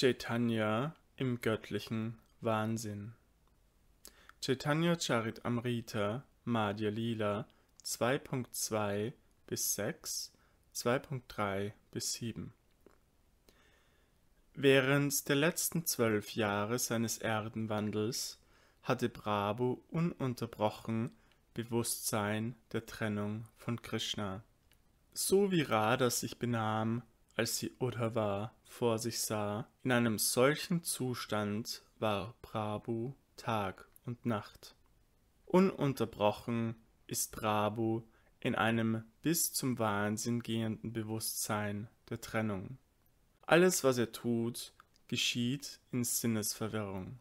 Chaitanya im göttlichen Wahnsinn. Chaitanya Charitamrita Madhya Lila 2.2 bis 6, 2.3 bis 7. Während der letzten zwölf Jahre seines Erdenwandels hatte Brabo ununterbrochen Bewusstsein der Trennung von Krishna. So wie Radha sich benahm, als sie Uddhava vor sich sah. In einem solchen Zustand war Prabhu Tag und Nacht. Ununterbrochen ist Prabhu in einem bis zum Wahnsinn gehenden Bewusstsein der Trennung. Alles, was er tut, geschieht in Sinnesverwirrung.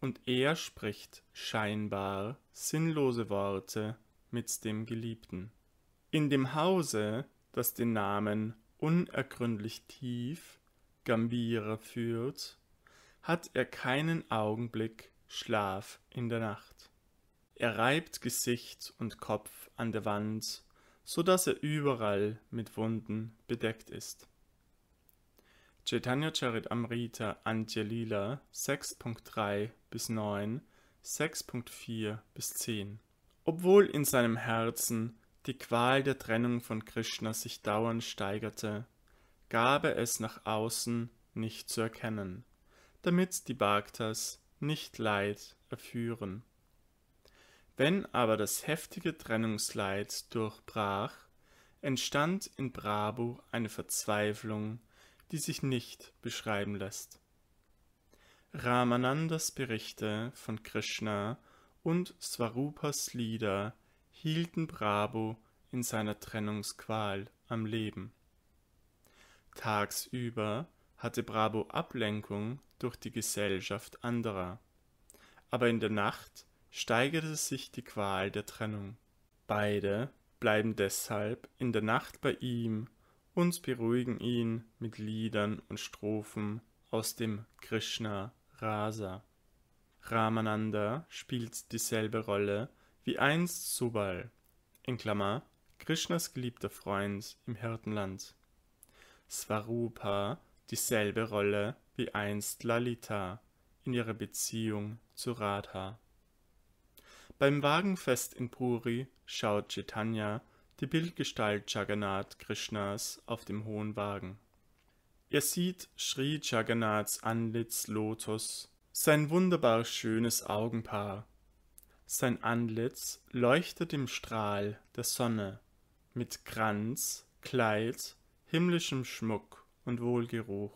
Und er spricht scheinbar sinnlose Worte mit dem Geliebten. In dem Hause, das den Namen unergründlich tief Gambira führt, hat er keinen Augenblick Schlaf in der Nacht. Er reibt Gesicht und Kopf an der Wand, so dass er überall mit Wunden bedeckt ist. Chaitanya Charitamrita Antjalila 6.3 bis 9, 6.4 bis 10. Obwohl in seinem Herzen die Qual der Trennung von Krishna sich dauernd steigerte, gabe es nach außen nicht zu erkennen, damit die Bhaktas nicht Leid erführen. Wenn aber das heftige Trennungsleid durchbrach, entstand in Brabu eine Verzweiflung, die sich nicht beschreiben lässt. Ramanandas Berichte von Krishna und Swarupas Lieder hielten Brabu in seiner Trennungsqual am Leben. Tagsüber hatte Brabo Ablenkung durch die Gesellschaft anderer. Aber in der Nacht steigerte sich die Qual der Trennung. Beide bleiben deshalb in der Nacht bei ihm und beruhigen ihn mit Liedern und Strophen aus dem Krishna Rasa. Ramananda spielt dieselbe Rolle wie einst Subal, in Klammer, Krishnas geliebter Freund im Hirtenland. Svarupa dieselbe Rolle wie einst Lalita in ihrer Beziehung zu Radha. Beim Wagenfest in Puri schaut Chaitanya die Bildgestalt Jagannath Krishnas auf dem hohen Wagen. Er sieht Sri Jagannaths Antlitz Lotus, sein wunderbar schönes Augenpaar. Sein Antlitz leuchtet im Strahl der Sonne mit Kranz, Kleid himmlischem Schmuck und Wohlgeruch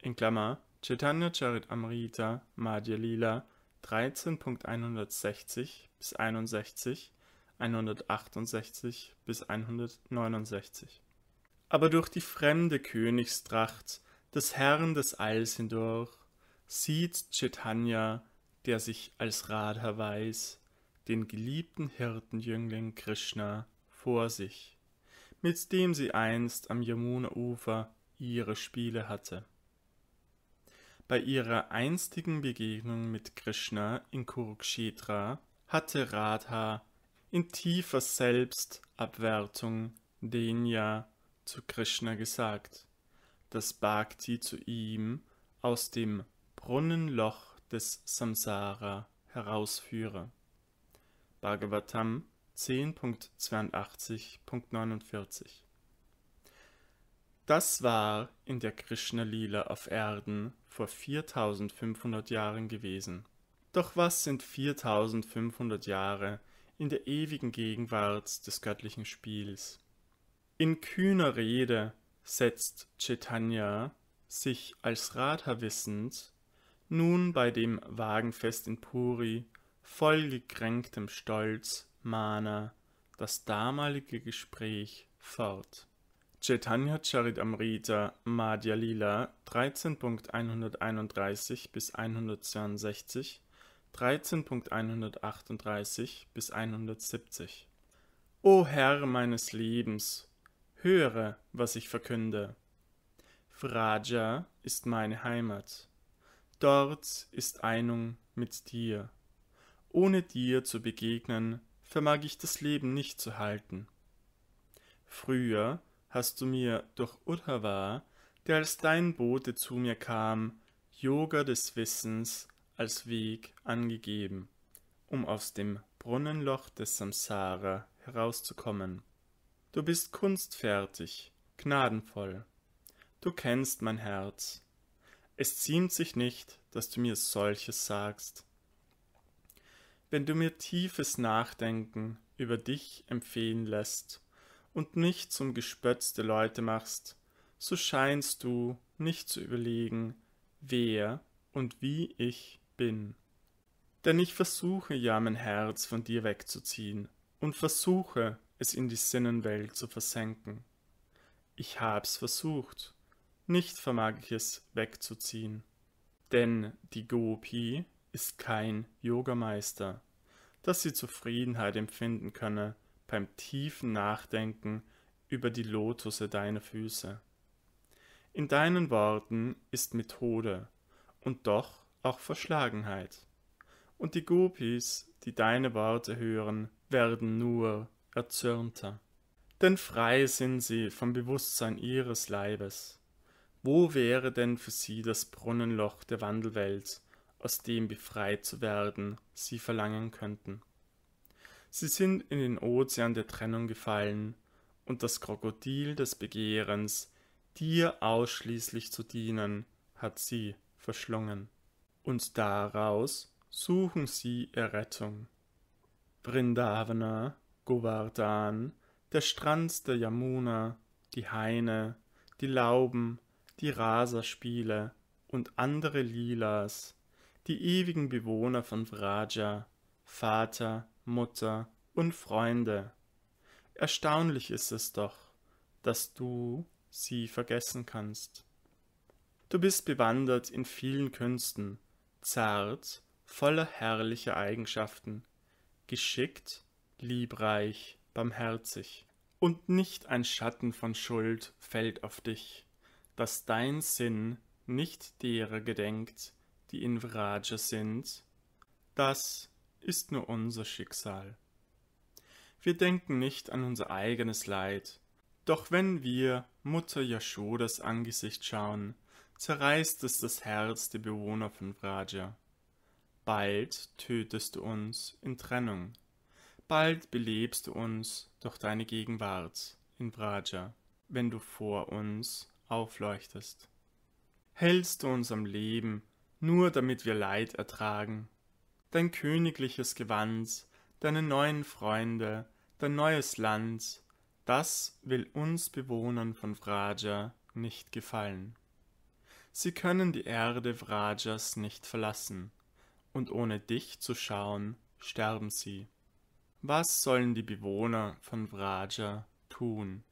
in Klammer, Chaitanya Charitamrita Madhya Lila 13.160 bis 61, 168 bis 169. Aber durch die fremde Königstracht des Herrn des Eils hindurch sieht Chaitanya, der sich als Radha weiß, den geliebten Hirtenjüngling Krishna vor sich mit dem sie einst am yamuna ufer ihre Spiele hatte. Bei ihrer einstigen Begegnung mit Krishna in Kurukshetra hatte Radha in tiefer Selbstabwertung Denya zu Krishna gesagt, dass Bhakti zu ihm aus dem Brunnenloch des Samsara herausführe. Bhagavatam 10.82.49 Das war in der Krishna-Lila auf Erden vor 4500 Jahren gewesen. Doch was sind 4500 Jahre in der ewigen Gegenwart des göttlichen Spiels? In kühner Rede setzt Chaitanya sich als Radha wissend nun bei dem Wagenfest in Puri voll gekränktem Stolz Mana das damalige Gespräch fort. Chaitanya Charitamrita Madhya Lila 13.131 bis 162, 13.138 bis 170 O Herr meines Lebens, höre, was ich verkünde. Vraja ist meine Heimat. Dort ist Einung mit dir. Ohne dir zu begegnen, vermag ich das Leben nicht zu halten. Früher hast du mir durch Uddhava, der als dein Bote zu mir kam, Yoga des Wissens als Weg angegeben, um aus dem Brunnenloch des Samsara herauszukommen. Du bist kunstfertig, gnadenvoll. Du kennst mein Herz. Es ziemt sich nicht, dass du mir solches sagst wenn du mir tiefes Nachdenken über dich empfehlen lässt und mich zum Gespötz der Leute machst, so scheinst du nicht zu überlegen, wer und wie ich bin. Denn ich versuche ja mein Herz von dir wegzuziehen und versuche es in die Sinnenwelt zu versenken. Ich hab's versucht, nicht vermag ich es wegzuziehen. Denn die Gopi ist kein Yogameister, dass sie Zufriedenheit empfinden könne beim tiefen Nachdenken über die Lotusse deiner Füße. In deinen Worten ist Methode und doch auch Verschlagenheit. Und die Gopis, die deine Worte hören, werden nur erzürnter. Denn frei sind sie vom Bewusstsein ihres Leibes. Wo wäre denn für sie das Brunnenloch der Wandelwelt, aus dem befreit zu werden sie verlangen könnten. Sie sind in den Ozean der Trennung gefallen, und das Krokodil des Begehrens, dir ausschließlich zu dienen, hat sie verschlungen. Und daraus suchen sie Errettung. Vrindavana, Govardhan, der Strand der Yamuna, die Haine, die Lauben, die Raserspiele und andere Lilas, die ewigen Bewohner von Vraja, Vater, Mutter und Freunde. Erstaunlich ist es doch, dass du sie vergessen kannst. Du bist bewandert in vielen Künsten, zart, voller herrlicher Eigenschaften, geschickt, liebreich, barmherzig. Und nicht ein Schatten von Schuld fällt auf dich, dass dein Sinn nicht derer gedenkt, die in Vraja sind, das ist nur unser Schicksal. Wir denken nicht an unser eigenes Leid, doch wenn wir Mutter Yashodas Angesicht schauen, zerreißt es das Herz der Bewohner von Vraja. Bald tötest du uns in Trennung, bald belebst du uns durch deine Gegenwart in Vraja, wenn du vor uns aufleuchtest. Hältst du uns am Leben nur damit wir Leid ertragen. Dein königliches Gewand, deine neuen Freunde, dein neues Land, das will uns Bewohnern von Vraja nicht gefallen. Sie können die Erde Vrajas nicht verlassen, und ohne dich zu schauen, sterben sie. Was sollen die Bewohner von Vraja tun?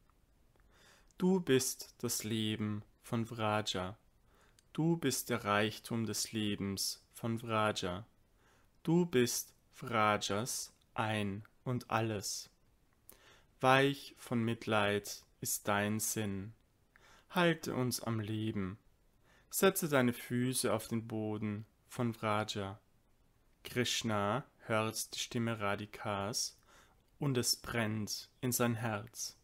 Du bist das Leben von Vraja. Du bist der Reichtum des Lebens von Vraja. Du bist Vrajas ein und alles. Weich von Mitleid ist dein Sinn. Halte uns am Leben. Setze deine Füße auf den Boden von Vraja. Krishna hört die Stimme Radhikas und es brennt in sein Herz.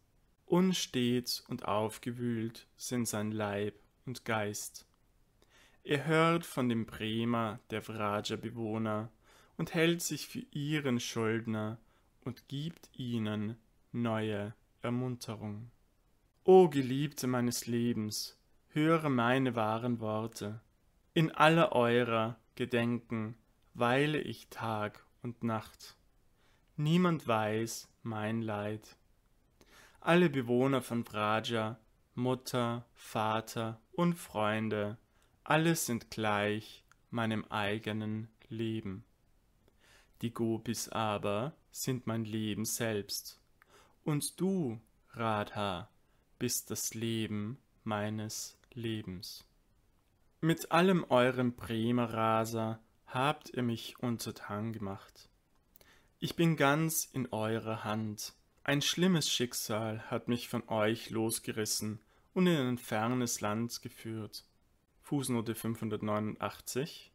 Unstet und aufgewühlt sind sein Leib und Geist. Er hört von dem Bremer der Vraja-Bewohner und hält sich für ihren Schuldner und gibt ihnen neue Ermunterung. O Geliebte meines Lebens, höre meine wahren Worte. In aller eurer Gedenken weile ich Tag und Nacht. Niemand weiß mein Leid. Alle Bewohner von Vraja, Mutter, Vater und Freunde alle sind gleich meinem eigenen Leben. Die Gopis aber sind mein Leben selbst. Und du, Radha, bist das Leben meines Lebens. Mit allem eurem Bremerraser habt ihr mich untertan gemacht. Ich bin ganz in eurer Hand. Ein schlimmes Schicksal hat mich von euch losgerissen und in ein fernes Land geführt. Fußnote 589,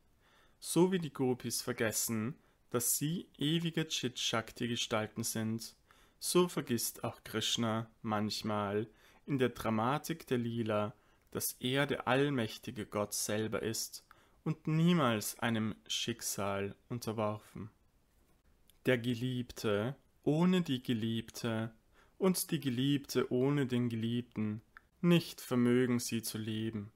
so wie die Gopis vergessen, dass sie ewige Chit-Shakti-Gestalten sind, so vergisst auch Krishna manchmal in der Dramatik der Lila, dass er der allmächtige Gott selber ist und niemals einem Schicksal unterworfen. Der Geliebte ohne die Geliebte und die Geliebte ohne den Geliebten, nicht vermögen sie zu leben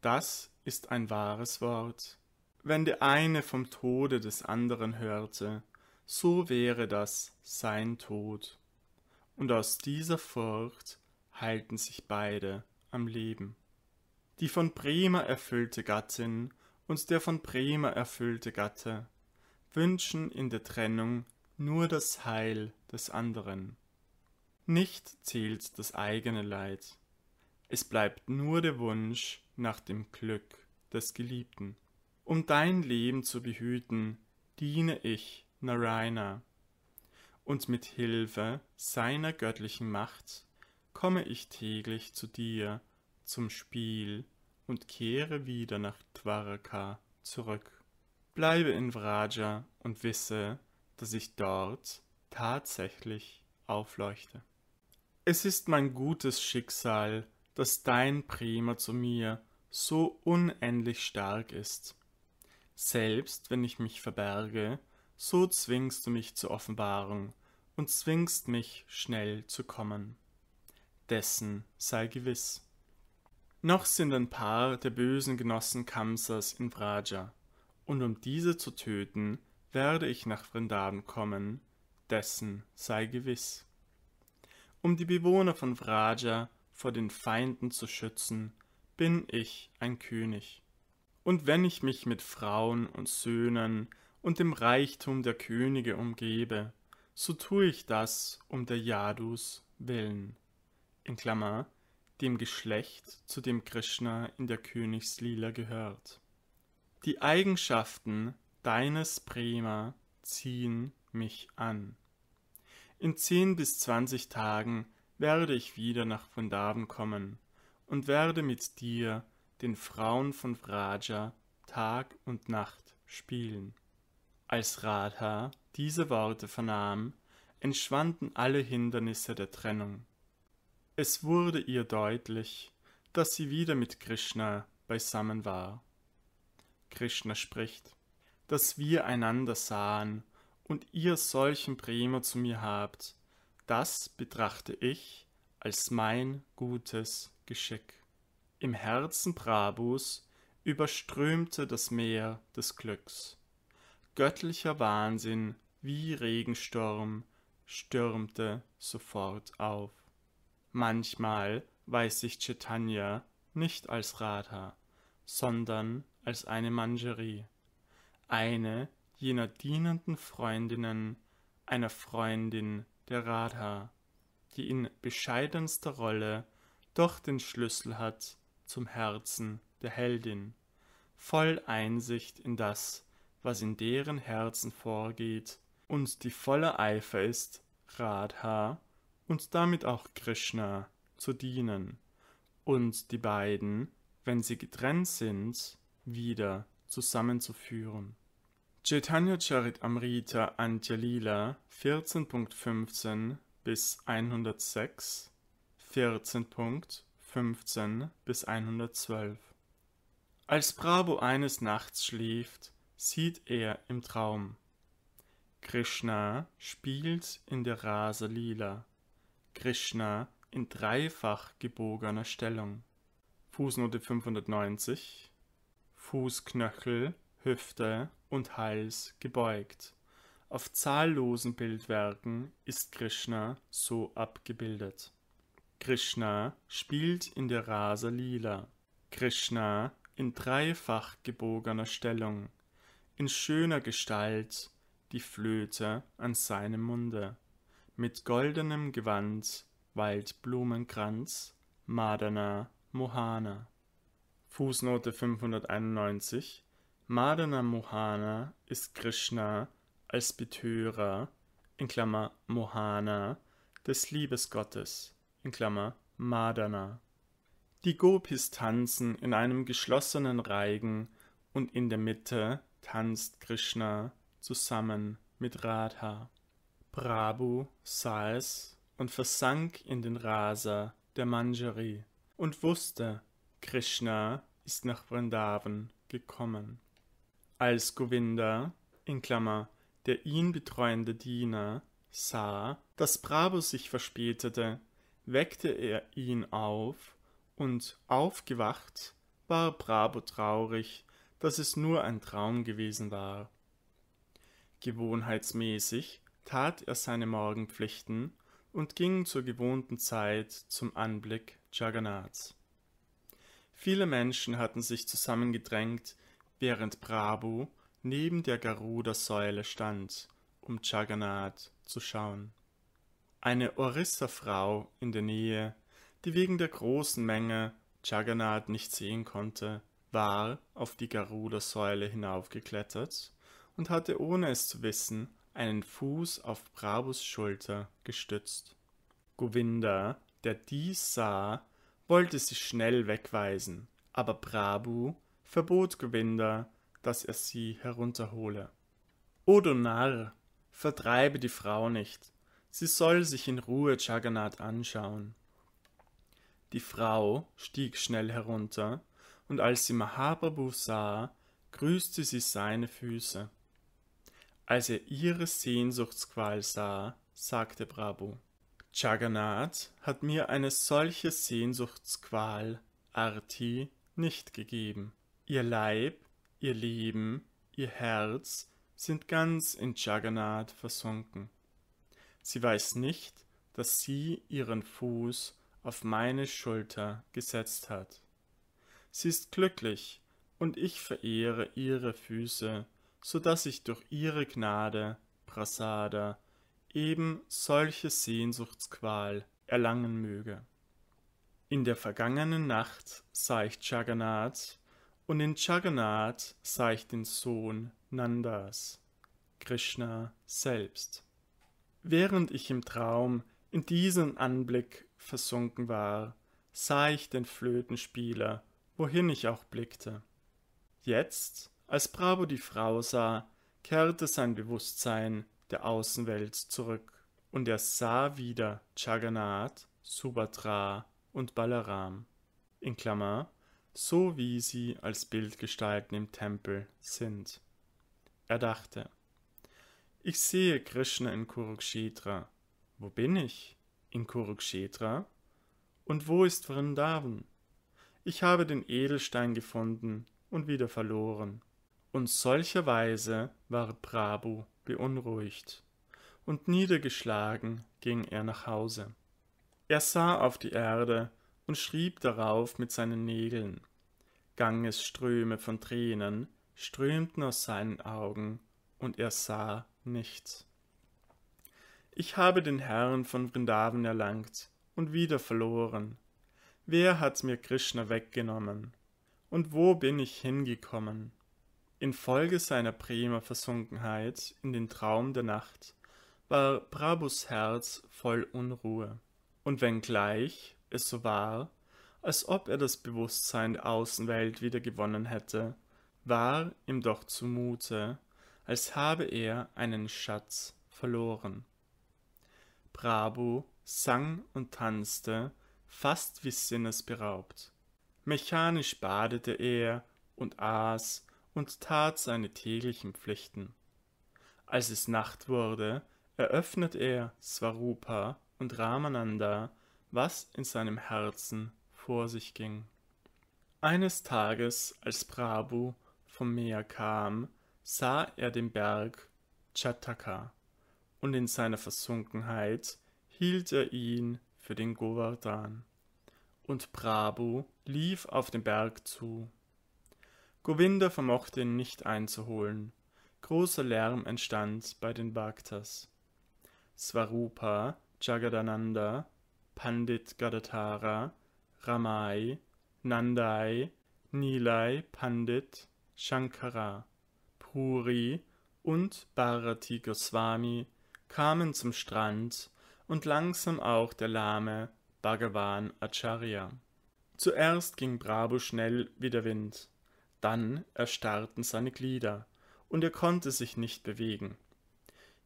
das ist ein wahres Wort. Wenn der eine vom Tode des anderen hörte, so wäre das sein Tod. Und aus dieser Furcht halten sich beide am Leben. Die von Bremer erfüllte Gattin und der von Bremer erfüllte Gatte wünschen in der Trennung nur das Heil des anderen. Nicht zählt das eigene Leid. Es bleibt nur der Wunsch, nach dem Glück des Geliebten. Um dein Leben zu behüten, diene ich Narayana. Und mit Hilfe seiner göttlichen Macht komme ich täglich zu dir zum Spiel und kehre wieder nach Dwaraka zurück. Bleibe in Vraja und wisse, dass ich dort tatsächlich aufleuchte. Es ist mein gutes Schicksal, dass dein Prima zu mir so unendlich stark ist. Selbst wenn ich mich verberge, so zwingst du mich zur Offenbarung und zwingst mich schnell zu kommen. Dessen sei gewiss. Noch sind ein paar der bösen Genossen Kamsas in Vraja, und um diese zu töten, werde ich nach Vrindavan kommen, dessen sei gewiss. Um die Bewohner von Vraja vor den Feinden zu schützen, bin ich ein König. Und wenn ich mich mit Frauen und Söhnen und dem Reichtum der Könige umgebe, so tue ich das um der Yadus willen. In Klammer, dem Geschlecht, zu dem Krishna in der Königslila gehört. Die Eigenschaften deines Prema ziehen mich an. In zehn bis zwanzig Tagen werde ich wieder nach Vrindavan kommen und werde mit dir, den Frauen von Raja, Tag und Nacht spielen. Als Radha diese Worte vernahm, entschwanden alle Hindernisse der Trennung. Es wurde ihr deutlich, dass sie wieder mit Krishna beisammen war. Krishna spricht, dass wir einander sahen und ihr solchen Bremer zu mir habt, das betrachte ich als mein gutes Geschick. Im Herzen Brabus überströmte das Meer des Glücks. Göttlicher Wahnsinn wie Regensturm stürmte sofort auf. Manchmal weiß sich Chaitanya nicht als Radha, sondern als eine Manjari, eine jener dienenden Freundinnen, einer Freundin der Radha die in bescheidenster Rolle doch den Schlüssel hat zum Herzen der Heldin, voll Einsicht in das, was in deren Herzen vorgeht und die voller Eifer ist, Radha und damit auch Krishna zu dienen und die beiden, wenn sie getrennt sind, wieder zusammenzuführen. Chaitanya Charit Amrita Antya 14.15 bis 106, 14.15 bis 112. Als Bravo eines Nachts schläft, sieht er im Traum. Krishna spielt in der Rasa Lila. Krishna in dreifach gebogener Stellung. Fußnote 590. Fußknöchel, Hüfte und Hals gebeugt. Auf zahllosen Bildwerken ist Krishna so abgebildet. Krishna spielt in der Rasa Lila. Krishna in dreifach gebogener Stellung, in schöner Gestalt, die Flöte an seinem Munde, mit goldenem Gewand, Waldblumenkranz, Madana, Mohana. Fußnote 591 Madana Mohana ist Krishna als Betörer, in Klammer Mohana, des Liebesgottes, in Klammer Madana. Die Gopis tanzen in einem geschlossenen Reigen und in der Mitte tanzt Krishna zusammen mit Radha. Prabhu sah es und versank in den Rasa der Manjari und wusste, Krishna ist nach Vrindavan gekommen. Als Govinda, in Klammer der ihn betreuende Diener sah, dass Brabus sich verspätete, weckte er ihn auf, und aufgewacht war Brabo traurig, dass es nur ein Traum gewesen war. Gewohnheitsmäßig tat er seine Morgenpflichten und ging zur gewohnten Zeit zum Anblick Juggernauts. Viele Menschen hatten sich zusammengedrängt, während Brabo neben der Garuda-Säule stand, um Jagannath zu schauen. Eine Orissa-Frau in der Nähe, die wegen der großen Menge Jagannath nicht sehen konnte, war auf die Garuda-Säule hinaufgeklettert und hatte, ohne es zu wissen, einen Fuß auf Brabus Schulter gestützt. Govinda, der dies sah, wollte sie schnell wegweisen, aber Brabu verbot Govinda, dass er sie herunterhole. O du Narr, vertreibe die Frau nicht, sie soll sich in Ruhe Jagannath anschauen. Die Frau stieg schnell herunter, und als sie Mahaprabhu sah, grüßte sie seine Füße. Als er ihre Sehnsuchtsqual sah, sagte Prabhu, Jagannath hat mir eine solche Sehnsuchtsqual, Arti, nicht gegeben. Ihr Leib ihr Leben, ihr Herz sind ganz in Jagannath versunken. Sie weiß nicht, dass sie ihren Fuß auf meine Schulter gesetzt hat. Sie ist glücklich, und ich verehre ihre Füße, so dass ich durch ihre Gnade, Prasada, eben solche Sehnsuchtsqual erlangen möge. In der vergangenen Nacht sah ich Jagannath und in Jagannath sah ich den Sohn Nandas, Krishna selbst. Während ich im Traum in diesen Anblick versunken war, sah ich den Flötenspieler, wohin ich auch blickte. Jetzt, als Bravo die Frau sah, kehrte sein Bewusstsein der Außenwelt zurück und er sah wieder Jagannath, Subhadra und Balaram. In Klammer, so wie sie als Bildgestalten im Tempel sind. Er dachte, ich sehe Krishna in Kurukshetra. Wo bin ich? In Kurukshetra? Und wo ist Vrindavan? Ich habe den Edelstein gefunden und wieder verloren. Und solcherweise war Prabhu beunruhigt. Und niedergeschlagen ging er nach Hause. Er sah auf die Erde und schrieb darauf mit seinen Nägeln. Gangesströme von Tränen strömten aus seinen Augen, und er sah nichts. Ich habe den Herrn von Vrindavan erlangt und wieder verloren. Wer hat mir Krishna weggenommen? Und wo bin ich hingekommen? Infolge seiner Prema-Versunkenheit in den Traum der Nacht war Prabhus Herz voll Unruhe. Und wenngleich es so war, als ob er das Bewusstsein der Außenwelt wieder gewonnen hätte, war ihm doch zumute, als habe er einen Schatz verloren. Brabo sang und tanzte, fast wie sinnesberaubt. Mechanisch badete er und aß und tat seine täglichen Pflichten. Als es Nacht wurde, eröffnet er Swarupa und Ramananda was in seinem Herzen vor sich ging. Eines Tages, als Prabhu vom Meer kam, sah er den Berg Chataka, und in seiner Versunkenheit hielt er ihn für den Govardhan. Und Prabhu lief auf den Berg zu. Govinda vermochte ihn nicht einzuholen. Großer Lärm entstand bei den Bhaktas. Svarupa, Jagadananda Pandit Gadatara, Ramai, Nandai, Nilai Pandit, Shankara, Puri und Bharati Goswami kamen zum Strand und langsam auch der Lame Bhagavan Acharya. Zuerst ging Brabo schnell wie der Wind, dann erstarrten seine Glieder und er konnte sich nicht bewegen.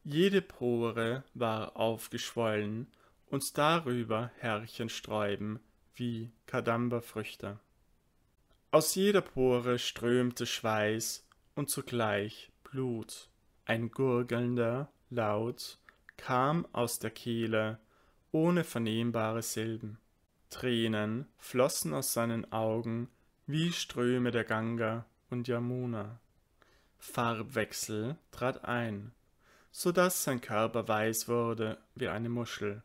Jede Pore war aufgeschwollen uns darüber Härchen sträuben, wie Kadamberfrüchte. Aus jeder Pore strömte Schweiß und zugleich Blut. Ein gurgelnder Laut kam aus der Kehle, ohne vernehmbare Silben. Tränen flossen aus seinen Augen wie Ströme der Ganga und Yamuna. Farbwechsel trat ein, so daß sein Körper weiß wurde wie eine Muschel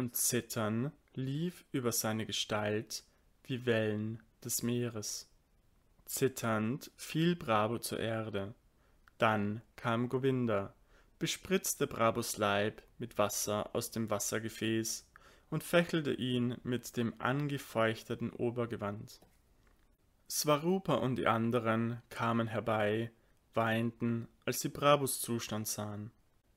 und Zittern lief über seine Gestalt wie Wellen des Meeres. Zitternd fiel Brabo zur Erde. Dann kam Govinda, bespritzte Brabos Leib mit Wasser aus dem Wassergefäß und fächelte ihn mit dem angefeuchteten Obergewand. Swarupa und die anderen kamen herbei, weinten, als sie Brabus Zustand sahen.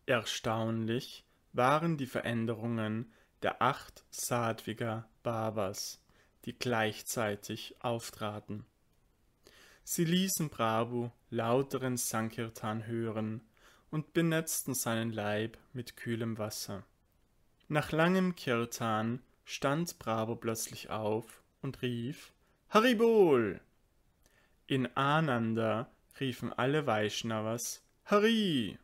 Erstaunlich waren die Veränderungen der acht Sattviger Bhavas, die gleichzeitig auftraten. Sie ließen Prabhu lauteren Sankirtan hören und benetzten seinen Leib mit kühlem Wasser. Nach langem Kirtan stand Bravo plötzlich auf und rief Haribol! In Ananda riefen alle Vaishnavas Hari!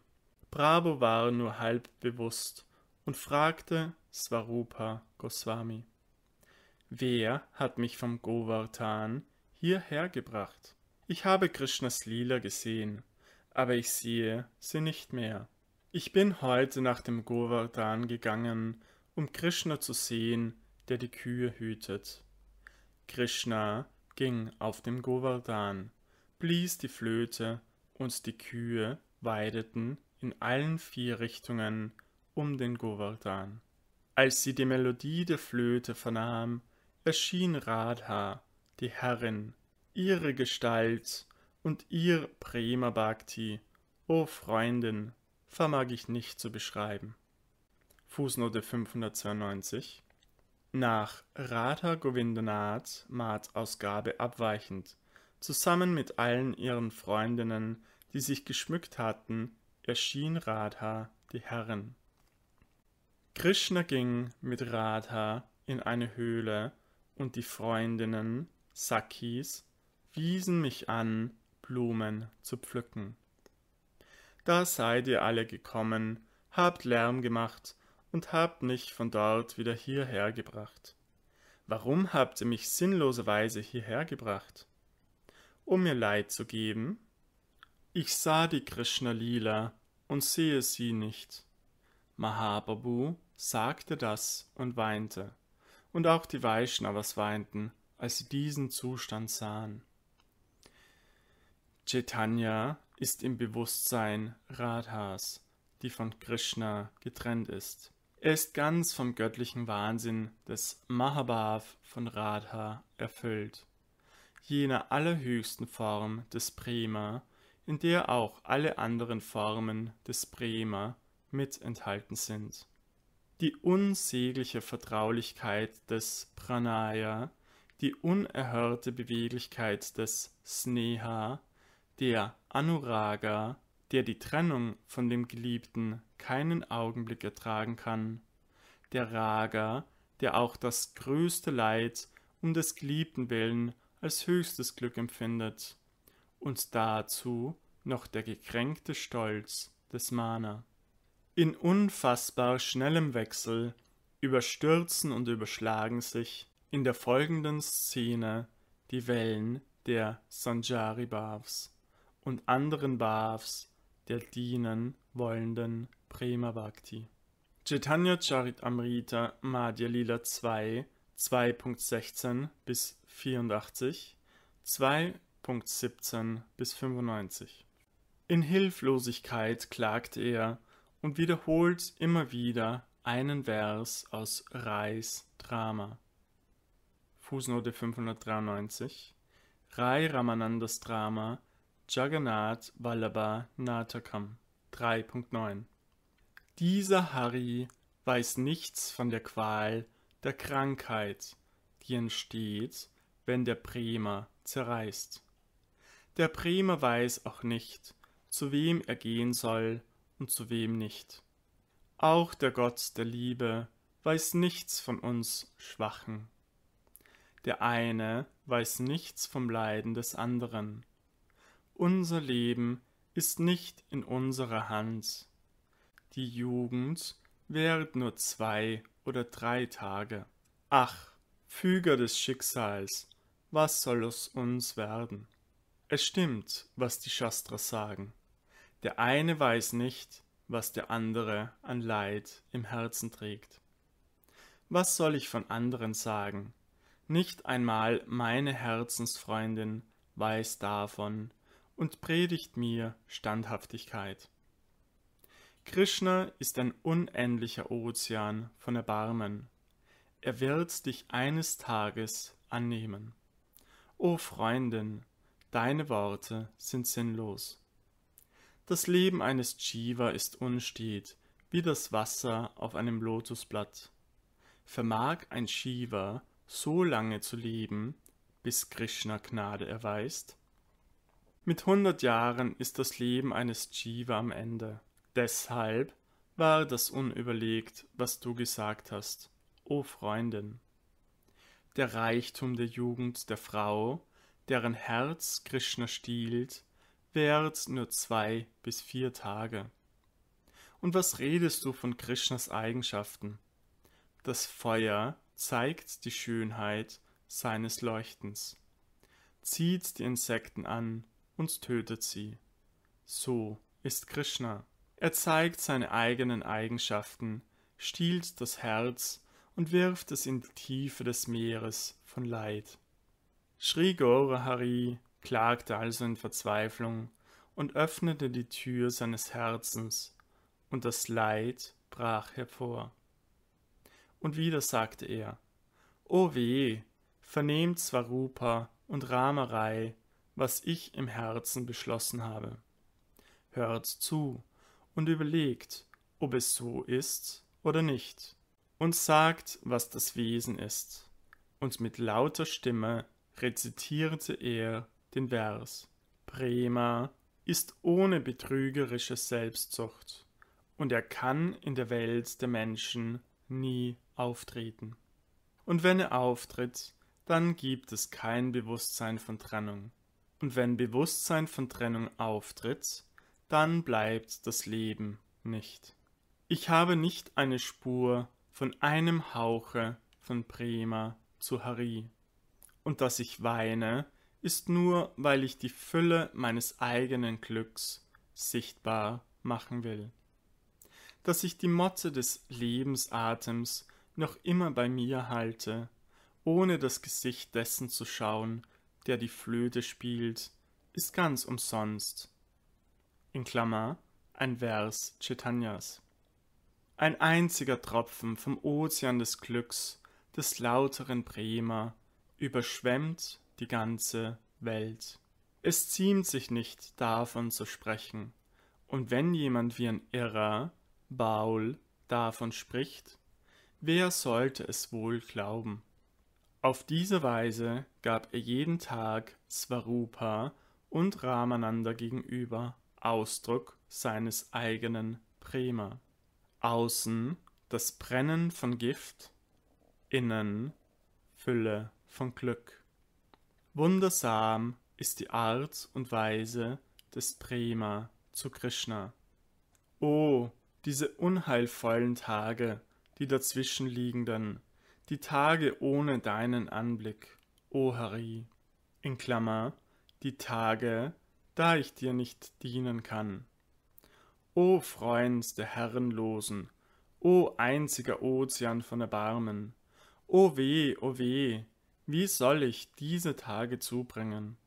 Bravo war nur halb bewusst und fragte, Svarupa Goswami. Wer hat mich vom Govardhan hierher gebracht? Ich habe Krishnas Lila gesehen, aber ich sehe sie nicht mehr. Ich bin heute nach dem Govardhan gegangen, um Krishna zu sehen, der die Kühe hütet. Krishna ging auf dem Govardhan, blies die Flöte und die Kühe weideten in allen vier Richtungen um den Govardhan. Als sie die Melodie der Flöte vernahm, erschien Radha, die Herrin, ihre Gestalt und ihr Prema Bhakti, o Freundin, vermag ich nicht zu beschreiben. Fußnote 592 Nach Radha Govindanath Math Ausgabe abweichend, zusammen mit allen ihren Freundinnen, die sich geschmückt hatten, erschien Radha, die Herrin. Krishna ging mit Radha in eine Höhle und die Freundinnen, Sakis, wiesen mich an, Blumen zu pflücken. Da seid ihr alle gekommen, habt Lärm gemacht und habt mich von dort wieder hierher gebracht. Warum habt ihr mich sinnloserweise hierher gebracht? Um mir Leid zu geben? Ich sah die Krishna-Lila und sehe sie nicht. Mahaprabhu sagte das und weinte. Und auch die Vaishnavas weinten, als sie diesen Zustand sahen. Chaitanya ist im Bewusstsein Radhas, die von Krishna getrennt ist. Er ist ganz vom göttlichen Wahnsinn des Mahabhav von Radha erfüllt, jener allerhöchsten Form des Prema, in der auch alle anderen Formen des Prema mit enthalten sind. Die unsägliche Vertraulichkeit des Pranaya, die unerhörte Beweglichkeit des Sneha, der Anuraga, der die Trennung von dem Geliebten keinen Augenblick ertragen kann, der Raga, der auch das größte Leid um des Geliebten willen als höchstes Glück empfindet, und dazu noch der gekränkte Stolz des Mana. In unfassbar schnellem Wechsel überstürzen und überschlagen sich in der folgenden Szene die Wellen der Sanjari Bhavs und anderen Bhavs der dienen wollenden Prema Bhakti. Chaitanya Charitamrita Madhya Lila 2 2.16 bis 84 2.17 bis 95 In Hilflosigkeit klagt er und wiederholt immer wieder einen Vers aus Rais Drama. Fußnote 593 Rai Ramanandas Drama Jagannath Vallabha Natakam 3.9 Dieser Hari weiß nichts von der Qual der Krankheit, die entsteht, wenn der Bremer zerreißt. Der Bremer weiß auch nicht, zu wem er gehen soll, und zu wem nicht. Auch der Gott der Liebe weiß nichts von uns Schwachen. Der eine weiß nichts vom Leiden des anderen. Unser Leben ist nicht in unserer Hand. Die Jugend währt nur zwei oder drei Tage. Ach, Füger des Schicksals, was soll aus uns werden? Es stimmt, was die Shastras sagen. Der eine weiß nicht, was der andere an Leid im Herzen trägt. Was soll ich von anderen sagen? Nicht einmal meine Herzensfreundin weiß davon und predigt mir Standhaftigkeit. Krishna ist ein unendlicher Ozean von Erbarmen. Er wird dich eines Tages annehmen. O Freundin, deine Worte sind sinnlos. Das Leben eines Jiva ist unstet, wie das Wasser auf einem Lotusblatt. Vermag ein Shiva so lange zu leben, bis Krishna Gnade erweist? Mit hundert Jahren ist das Leben eines Jiva am Ende. Deshalb war das unüberlegt, was du gesagt hast, o Freundin. Der Reichtum der Jugend der Frau, deren Herz Krishna stiehlt, währt nur zwei bis vier Tage. Und was redest du von Krishnas Eigenschaften? Das Feuer zeigt die Schönheit seines Leuchtens, zieht die Insekten an und tötet sie. So ist Krishna. Er zeigt seine eigenen Eigenschaften, stiehlt das Herz und wirft es in die Tiefe des Meeres von Leid. Sri Gaurahari klagte also in Verzweiflung und öffnete die Tür seines Herzens, und das Leid brach hervor. Und wieder sagte er, O weh, vernehmt zwar Rupa und Ramerei, was ich im Herzen beschlossen habe. Hört zu und überlegt, ob es so ist oder nicht, und sagt, was das Wesen ist. Und mit lauter Stimme rezitierte er den Vers Prima ist ohne betrügerische Selbstzucht und er kann in der Welt der Menschen nie auftreten. Und wenn er auftritt, dann gibt es kein Bewusstsein von Trennung. Und wenn Bewusstsein von Trennung auftritt, dann bleibt das Leben nicht. Ich habe nicht eine Spur von einem Hauche von Prema zu Hari. Und dass ich weine, ist nur, weil ich die Fülle meines eigenen Glücks sichtbar machen will. Dass ich die Motte des Lebensatems noch immer bei mir halte, ohne das Gesicht dessen zu schauen, der die Flöte spielt, ist ganz umsonst. In Klammer ein Vers Chaitanyas. Ein einziger Tropfen vom Ozean des Glücks, des lauteren Bremer, überschwemmt die ganze Welt. Es ziemt sich nicht, davon zu sprechen. Und wenn jemand wie ein Irrer, Baul, davon spricht, wer sollte es wohl glauben? Auf diese Weise gab er jeden Tag Svarupa und Ramananda gegenüber Ausdruck seines eigenen Prema. Außen das Brennen von Gift, innen Fülle von Glück. Wundersam ist die Art und Weise des Prema zu Krishna. Oh, diese unheilvollen Tage, die dazwischenliegenden, die Tage ohne deinen Anblick, O oh Hari, in Klammer, die Tage, da ich dir nicht dienen kann. O Freund der Herrenlosen, O einziger Ozean von Erbarmen, O weh, o weh, wie soll ich diese Tage zubringen?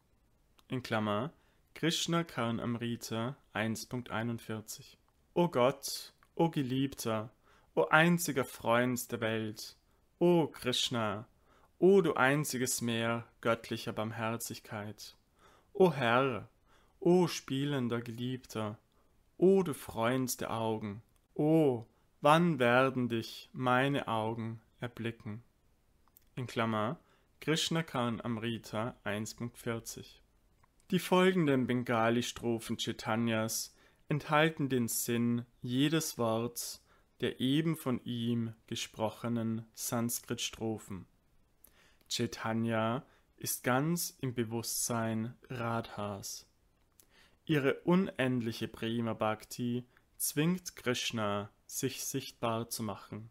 In Klammer, Krishna Karanamrita 1.41 O Gott, o Geliebter, o einziger Freund der Welt, o Krishna, o du einziges Meer göttlicher Barmherzigkeit, o Herr, o spielender Geliebter, o du Freund der Augen, o wann werden dich meine Augen erblicken? In Klammer, Krishna Khan Amrita 1.40 Die folgenden Bengali-Strophen Chaitanyas enthalten den Sinn jedes Worts der eben von ihm gesprochenen Sanskrit-Strophen. Chaitanya ist ganz im Bewusstsein Radhas. Ihre unendliche Prima Bhakti zwingt Krishna, sich sichtbar zu machen.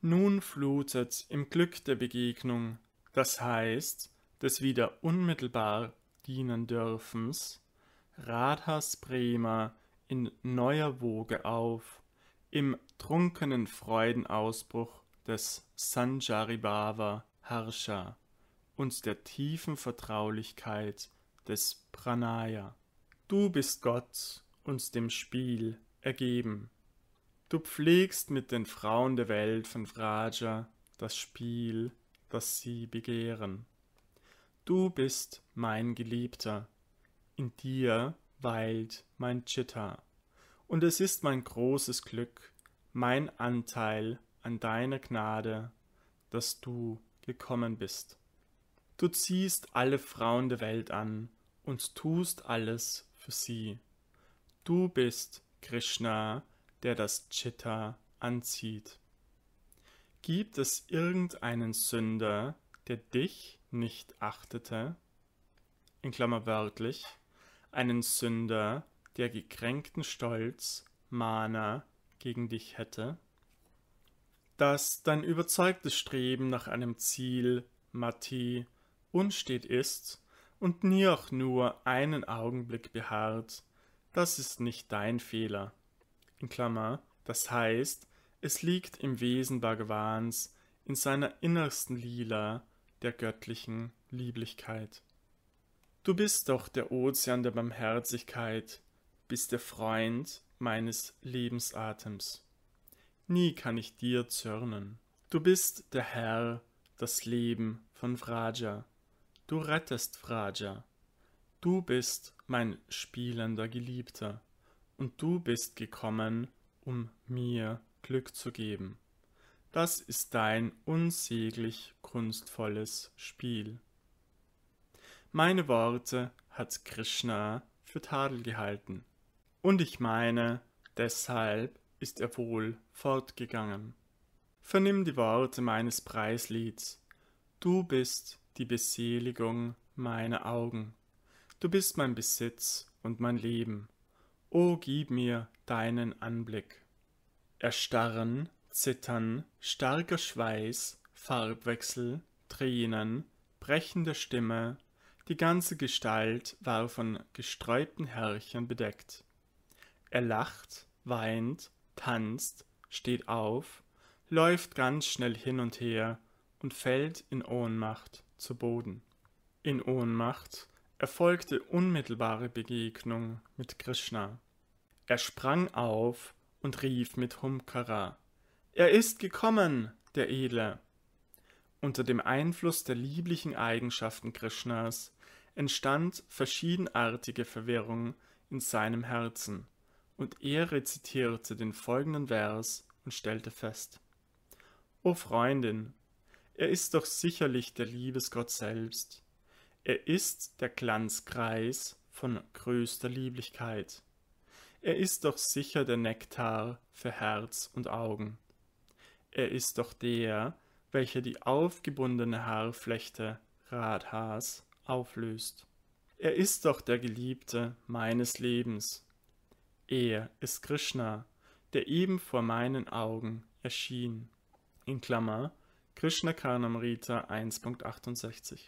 Nun flutet im Glück der Begegnung das heißt, des wieder unmittelbar dienen Dürfens, Radhas Prema in neuer Woge auf, im trunkenen Freudenausbruch des Sanjaribhava Harsha und der tiefen Vertraulichkeit des Pranaya. Du bist Gott uns dem Spiel ergeben. Du pflegst mit den Frauen der Welt von Vraja das Spiel das sie begehren. Du bist mein Geliebter, in dir weilt mein Chitta, und es ist mein großes Glück, mein Anteil an deiner Gnade, dass du gekommen bist. Du ziehst alle Frauen der Welt an und tust alles für sie. Du bist Krishna, der das Chitta anzieht. Gibt es irgendeinen Sünder, der dich nicht achtete? In Klammer wörtlich, einen Sünder, der gekränkten Stolz, Mana, gegen dich hätte? Dass dein überzeugtes Streben nach einem Ziel, Mati, unstet ist und nie auch nur einen Augenblick beharrt, das ist nicht dein Fehler. In Klammer, das heißt, es liegt im Wesen Bhagavans, in seiner innersten Lila der göttlichen Lieblichkeit. Du bist doch der Ozean der Barmherzigkeit, bist der Freund meines Lebensatems. Nie kann ich dir zürnen. Du bist der Herr, das Leben von Vraja. Du rettest Vraja. Du bist mein spielender Geliebter, und du bist gekommen, um mir zu Glück zu geben. Das ist dein unsäglich kunstvolles Spiel. Meine Worte hat Krishna für Tadel gehalten. Und ich meine, deshalb ist er wohl fortgegangen. Vernimm die Worte meines Preislieds. Du bist die Beseligung meiner Augen. Du bist mein Besitz und mein Leben. O gib mir deinen Anblick. Erstarren, Zittern, starker Schweiß, Farbwechsel, Tränen, brechende Stimme, die ganze Gestalt war von gesträubten Härchen bedeckt. Er lacht, weint, tanzt, steht auf, läuft ganz schnell hin und her und fällt in Ohnmacht zu Boden. In Ohnmacht erfolgte unmittelbare Begegnung mit Krishna. Er sprang auf, und rief mit Humkara Er ist gekommen, der Edle. Unter dem Einfluss der lieblichen Eigenschaften Krishnas entstand verschiedenartige Verwirrung in seinem Herzen, und er rezitierte den folgenden Vers und stellte fest O Freundin, er ist doch sicherlich der Liebesgott selbst. Er ist der Glanzkreis von größter Lieblichkeit. Er ist doch sicher der Nektar für Herz und Augen. Er ist doch der, welcher die aufgebundene Haarflechte Radhas auflöst. Er ist doch der Geliebte meines Lebens. Er ist Krishna, der eben vor meinen Augen erschien. In Klammer Krishna Karnamrita 1.68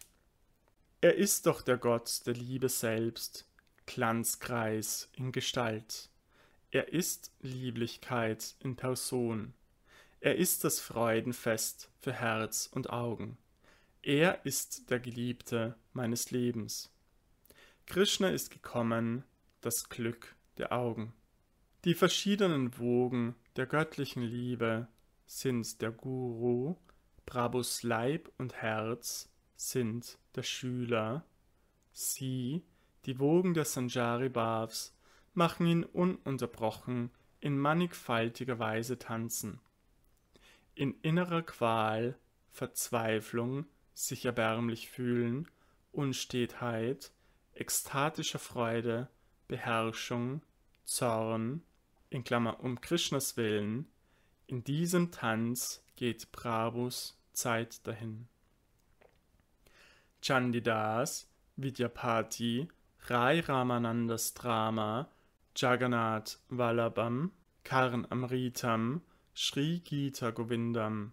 Er ist doch der Gott der Liebe selbst, Glanzkreis in Gestalt. Er ist Lieblichkeit in Person. Er ist das Freudenfest für Herz und Augen. Er ist der Geliebte meines Lebens. Krishna ist gekommen, das Glück der Augen. Die verschiedenen Wogen der göttlichen Liebe sind der Guru, Brabus Leib und Herz sind der Schüler, sie die Wogen der Sanjari Bhavs machen ihn ununterbrochen in mannigfaltiger Weise tanzen. In innerer Qual, Verzweiflung, sich erbärmlich fühlen, Unstetheit, ekstatischer Freude, Beherrschung, Zorn, in Klammer um Krishnas Willen, in diesem Tanz geht Prabhus Zeit dahin. Chandidas, Vidyapati Rai Ramanandas Drama Jagannath Vallabham, Karn Amritam, Sri Gita Govindam,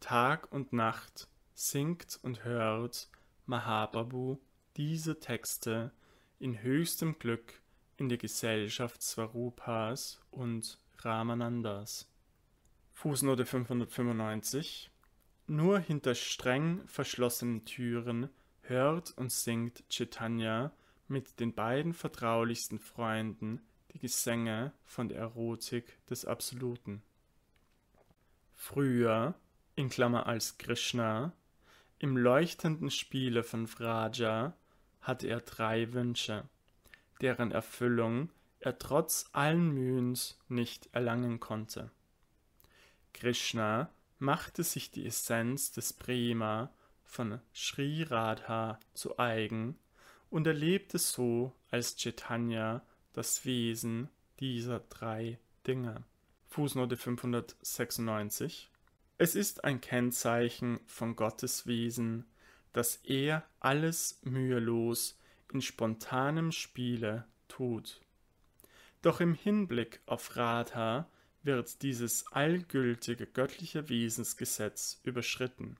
Tag und Nacht singt und hört Mahaprabhu diese Texte in höchstem Glück in der Gesellschaft Swarupas und Ramanandas. Fußnote 595 Nur hinter streng verschlossenen Türen hört und singt Chaitanya mit den beiden vertraulichsten Freunden die Gesänge von der Erotik des Absoluten. Früher, in Klammer als Krishna, im leuchtenden Spiele von Vraja hatte er drei Wünsche, deren Erfüllung er trotz allen Mühens nicht erlangen konnte. Krishna machte sich die Essenz des Prema von Sri Radha zu eigen und erlebte so als Chaitanya das Wesen dieser drei Dinge. Fußnote 596 Es ist ein Kennzeichen von Gottes Wesen, dass er alles mühelos in spontanem Spiele tut. Doch im Hinblick auf Radha wird dieses allgültige göttliche Wesensgesetz überschritten.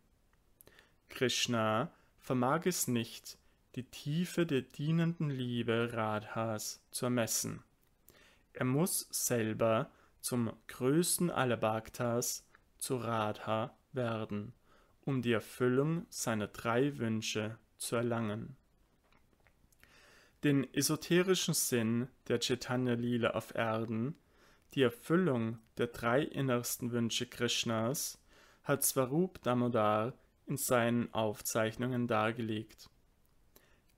Krishna vermag es nicht, die Tiefe der dienenden Liebe Radhas zu ermessen. Er muss selber zum größten aller Bhaktas, zu Radha, werden, um die Erfüllung seiner drei Wünsche zu erlangen. Den esoterischen Sinn der Chaitanya Lila auf Erden, die Erfüllung der drei innersten Wünsche Krishnas, hat Swarup Damodar in seinen Aufzeichnungen dargelegt.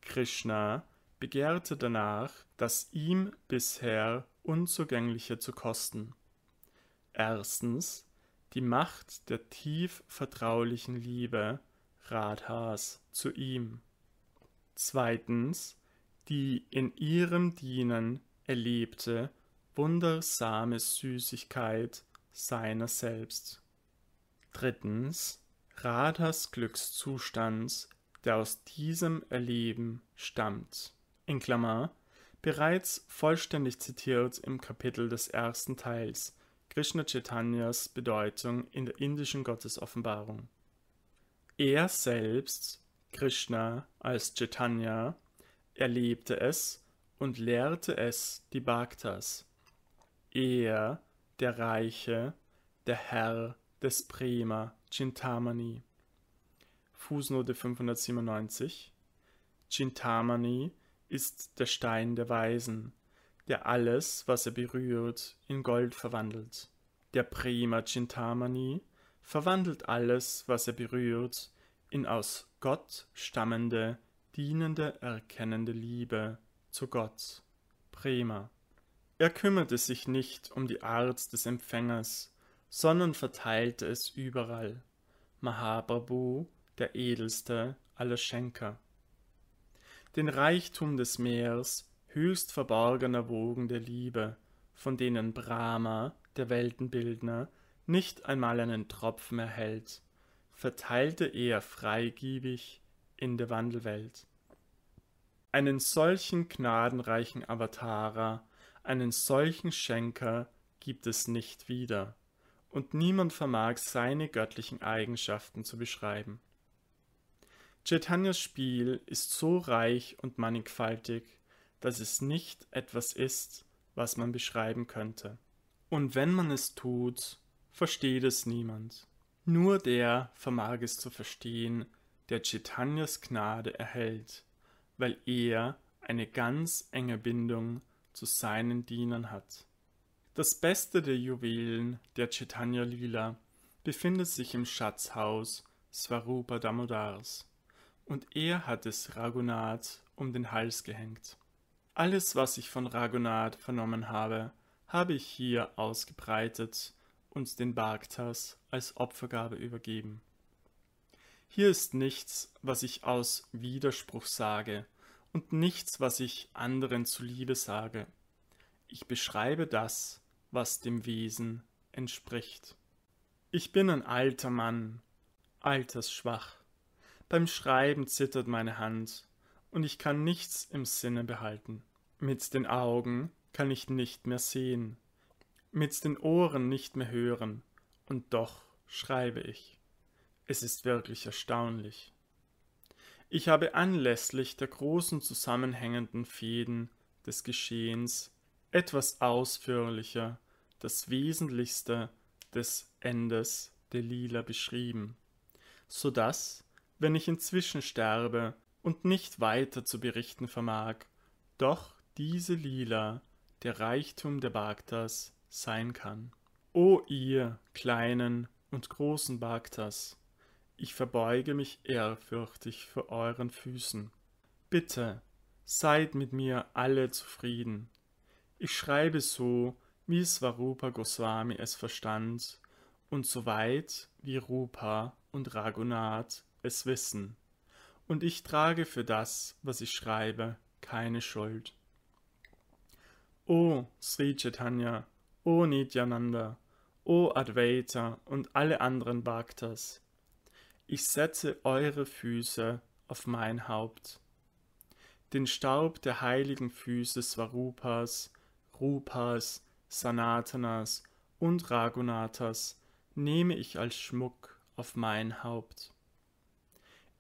Krishna begehrte danach, das ihm bisher Unzugängliche zu kosten. Erstens die Macht der tief vertraulichen Liebe Radhas zu ihm. Zweitens die in ihrem Dienen erlebte wundersame Süßigkeit seiner selbst. Drittens Radhas Glückszustands der aus diesem Erleben stammt. In Klammer, bereits vollständig zitiert im Kapitel des ersten Teils Krishna Chaitanyas Bedeutung in der indischen Gottesoffenbarung. Er selbst, Krishna als Chaitanya, erlebte es und lehrte es die Bhaktas. Er, der Reiche, der Herr des Prema Chintamani. Fußnote 597. Chintamani ist der Stein der Weisen, der alles, was er berührt, in Gold verwandelt. Der Prima Chintamani verwandelt alles, was er berührt, in aus Gott stammende, dienende, erkennende Liebe zu Gott. Prima. Er kümmerte sich nicht um die Art des Empfängers, sondern verteilte es überall. Mahaprabhu der edelste aller Schenker. Den Reichtum des Meers, höchst verborgener Wogen der Liebe, von denen Brahma, der Weltenbildner, nicht einmal einen Tropfen erhält, verteilte er freigebig in der Wandelwelt. Einen solchen gnadenreichen Avatara, einen solchen Schenker gibt es nicht wieder, und niemand vermag seine göttlichen Eigenschaften zu beschreiben. Chaitanyas Spiel ist so reich und mannigfaltig, dass es nicht etwas ist, was man beschreiben könnte. Und wenn man es tut, versteht es niemand. Nur der vermag es zu verstehen, der Chaitanyas Gnade erhält, weil er eine ganz enge Bindung zu seinen Dienern hat. Das Beste der Juwelen der Chaitanya Lila befindet sich im Schatzhaus Svarupa Damodars und er hat es Raghunath um den Hals gehängt. Alles, was ich von Raghunath vernommen habe, habe ich hier ausgebreitet und den Bhaktas als Opfergabe übergeben. Hier ist nichts, was ich aus Widerspruch sage und nichts, was ich anderen zuliebe sage. Ich beschreibe das, was dem Wesen entspricht. Ich bin ein alter Mann, altersschwach. Beim Schreiben zittert meine Hand und ich kann nichts im Sinne behalten. Mit den Augen kann ich nicht mehr sehen, mit den Ohren nicht mehr hören, und doch schreibe ich. Es ist wirklich erstaunlich. Ich habe anlässlich der großen zusammenhängenden Fäden des Geschehens etwas ausführlicher das Wesentlichste des Endes der Lila beschrieben, so dass wenn ich inzwischen sterbe und nicht weiter zu berichten vermag, doch diese Lila der Reichtum der Bhaktas sein kann. O ihr kleinen und großen Bhaktas, ich verbeuge mich ehrfürchtig vor euren Füßen. Bitte, seid mit mir alle zufrieden. Ich schreibe so, wie es Goswami es verstand, und so weit wie Rupa und Raghunath es wissen, und ich trage für das, was ich schreibe, keine Schuld. O Sri Chaitanya, O Nityananda, O Advaita und alle anderen Bhaktas, ich setze eure Füße auf mein Haupt. Den Staub der heiligen Füße Swarupas, Rupas, Sanatanas und Raghunathas nehme ich als Schmuck auf mein Haupt.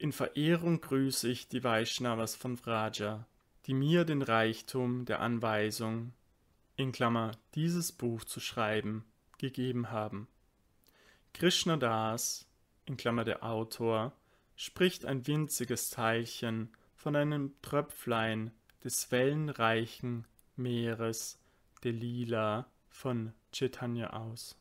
In Verehrung grüße ich die Vaishnavas von Vraja, die mir den Reichtum der Anweisung, in Klammer, dieses Buch zu schreiben, gegeben haben. Krishna Das, in Klammer der Autor, spricht ein winziges Teilchen von einem Tröpflein des wellenreichen Meeres der Lila von Chaitanya aus.